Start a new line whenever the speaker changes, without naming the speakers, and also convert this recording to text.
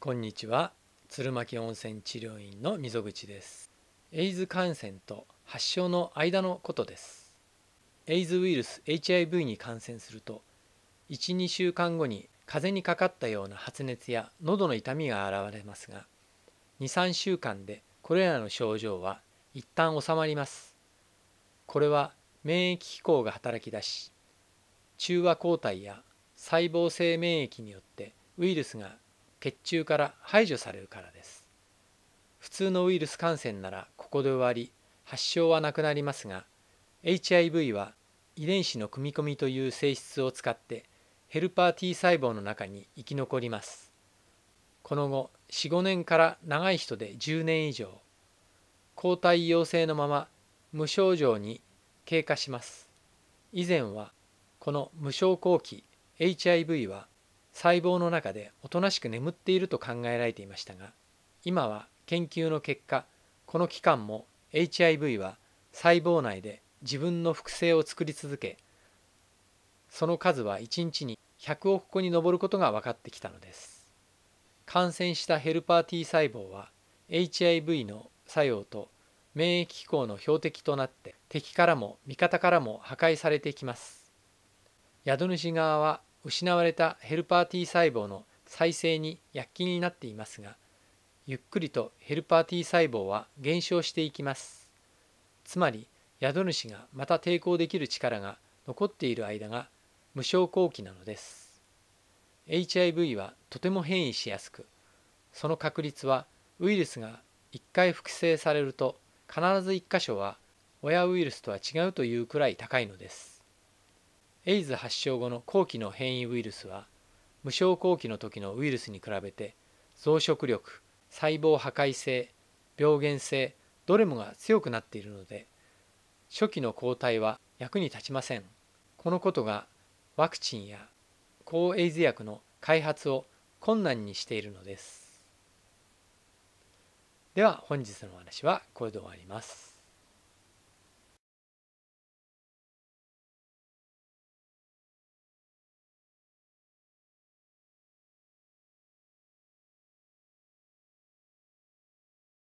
こんにちは鶴巻温泉治療院の溝口ですエイズ感染と発症の間のことですエイズウイルス HIV に感染すると12週間後に風邪にかかったような発熱や喉の痛みが現れますが23週間でこれらの症状は一旦収まりますこれは免疫機構が働き出し中和抗体や細胞性免疫によってウイルスが血中から排除されるからです普通のウイルス感染ならここで終わり発症はなくなりますが HIV は遺伝子の組み込みという性質を使ってヘルパー T 細胞の中に生き残りますこの後45年から長い人で10年以上抗体陽性のまま無症状に経過します以前はこの無症候期 HIV は細胞の中でおとなしく眠っていると考えられていましたが今は研究の結果この期間も HIV は細胞内で自分の複製を作り続けその数は1日に100億個に上ることが分かってきたのです感染したヘルパー T 細胞は HIV の作用と免疫機構の標的となって敵からも味方からも破壊されていきます宿主側は失われたヘルパー T 細胞の再生に躍起になっていますがゆっくりとヘルパー T 細胞は減少していきますつまり宿主がまた抵抗できる力が残っている間が無症候期なのです HIV はとても変異しやすくその確率はウイルスが1回複製されると必ず1箇所は親ウイルスとは違うというくらい高いのですエイズ発症後の後期の変異ウイルスは無症候期の時のウイルスに比べて増殖力細胞破壊性病原性どれもが強くなっているので初期の抗体は役に立ちませんこのことがワクチンや抗エイズ薬の開発を困難にしているのですでは本日のお話はこれで終わります